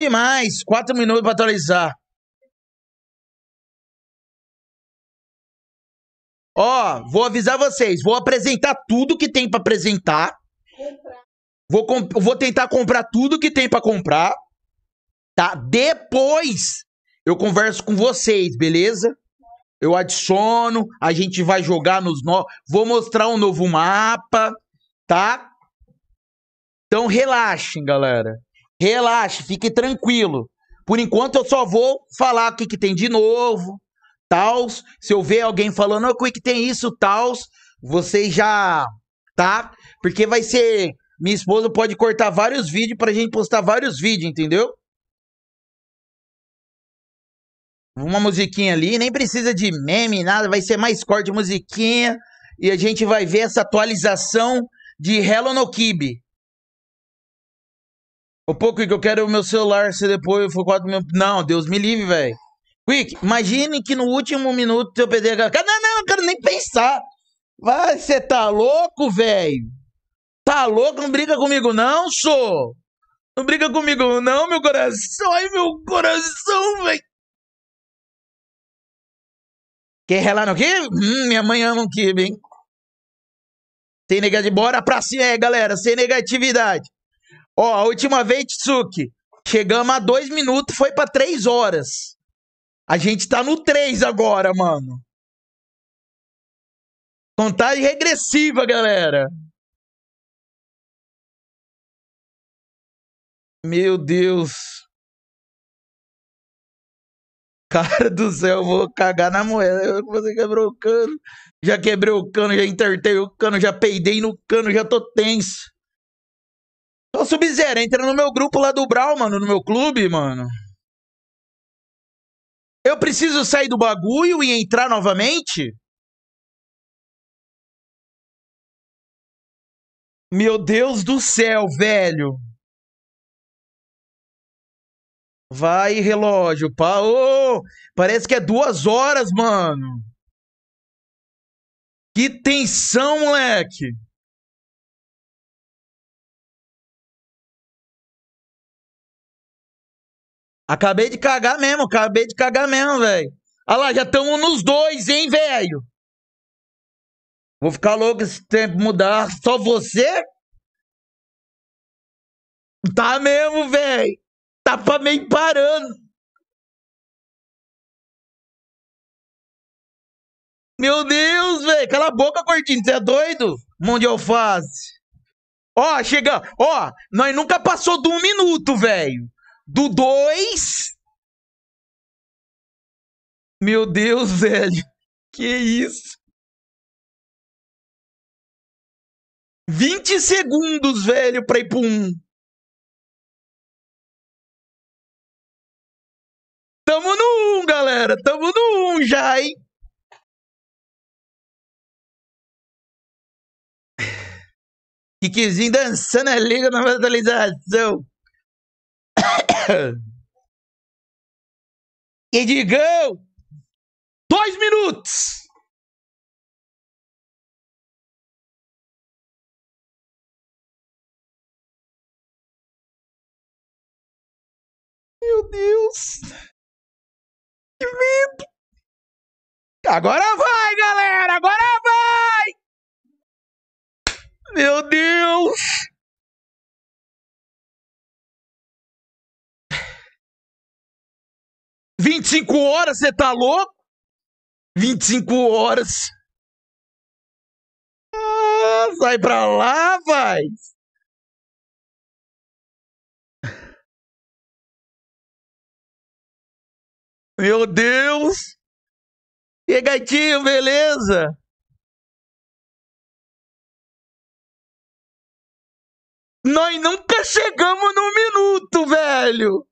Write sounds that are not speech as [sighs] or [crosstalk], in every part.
demais. Quatro minutos para atualizar. Ó, vou avisar vocês, vou apresentar tudo que tem para apresentar. Vou, vou tentar comprar tudo que tem para comprar. Tá? Depois eu converso com vocês, beleza? Eu adiciono, a gente vai jogar nos no... vou mostrar um novo mapa, tá? Então relaxem, galera. Relaxe, fique tranquilo. Por enquanto eu só vou falar o que, que tem de novo, tals. Se eu ver alguém falando, o oh, que, tem isso, tals, vocês já. Tá? Porque vai ser. Minha esposa pode cortar vários vídeos pra gente postar vários vídeos, entendeu? Uma musiquinha ali, nem precisa de meme, nada, vai ser mais corte, musiquinha. E a gente vai ver essa atualização de Hello no Kibe. O pouco que eu quero é o meu celular, se depois for 4 mil. Não, Deus me livre, velho. Quick, imagine que no último minuto eu perder a. Não, não, eu quero nem pensar. Vai, você tá louco, velho? Tá louco? Não briga comigo, não, sou. Não briga comigo, não, meu coração. Ai, meu coração, velho. Quer relar no quê? Hum, minha mãe ama um quê, hein? Sem negatividade. Bora pra cima, é, galera. Sem negatividade. Ó, a última vez, Tsuki, chegamos a dois minutos, foi para três horas. A gente tá no três agora, mano. Contagem regressiva, galera. Meu Deus. Cara do céu, eu vou cagar na moeda. Você quebrou o cano. Já quebrei o cano, já entertei o cano, já peidei no cano, já tô tenso. Ô, Sub-Zero, entra no meu grupo lá do Brau, mano, no meu clube, mano. Eu preciso sair do bagulho e entrar novamente? Meu Deus do céu, velho. Vai, relógio. Pa... Oh, parece que é duas horas, mano. Que tensão, moleque. Acabei de cagar mesmo, acabei de cagar mesmo, velho. Ah lá, já estamos nos dois, hein, velho? Vou ficar louco esse tempo mudar. Só você? Tá mesmo, velho. Tá pra meio parando. Meu Deus, velho. Cala a boca, Cortinho. Você é doido? Mão de alface. Ó, chega. Ó, nós nunca passou de um minuto, velho do 2. Meu Deus, velho. Que isso? 20 segundos, velho, pra ir pro 1. Tamo no 1, galera. Tamo no 1 já, hein? [sighs] Kikizinho dançando a liga na vandalização. [laughs] E digam dois minutos. Meu Deus! Que lindo! Agora vai, galera! Agora vai! Meu Deus! 25 horas, você tá louco? 25 horas. Ah, sai pra lá, vai. Meu Deus. E aí, gatinho, beleza? Nós nunca chegamos num minuto, velho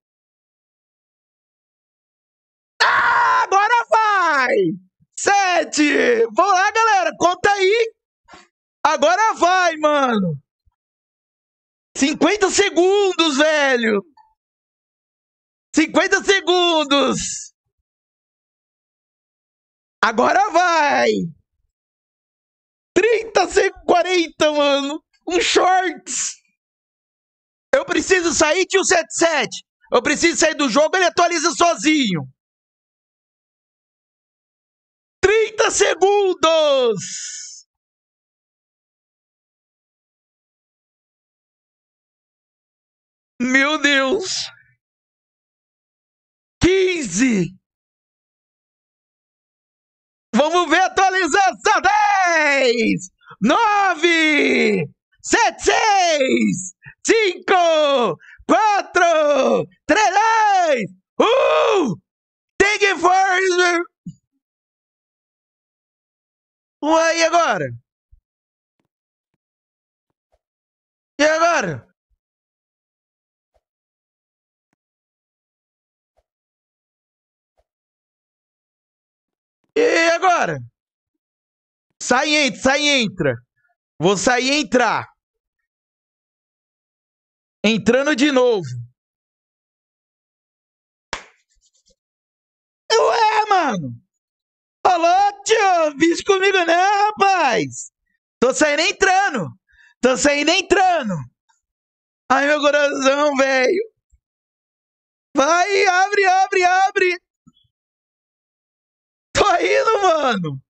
agora vai! Sete! Vamos lá, galera, conta aí! Agora vai, mano! 50 segundos, velho! 50 segundos! Agora vai! 30 segundos, 40, mano! Um shorts! Eu preciso sair, tio 77! Eu preciso sair do jogo, ele atualiza sozinho! 30 segundos! Meu Deus! 15! Vamos ver a atualização! 10! 9! 7, 6! 5! 4! 3, 2! 1! Take it first! Ué, e agora? E agora? E agora? Sai, entra, sai, entra. Vou sair e entrar. Entrando de novo. Ué, mano! Alô, tio, bicho comigo não, rapaz. Tô saindo entrando. Tô saindo entrando. Ai, meu coração, velho. Vai, abre, abre, abre. Tô indo, mano.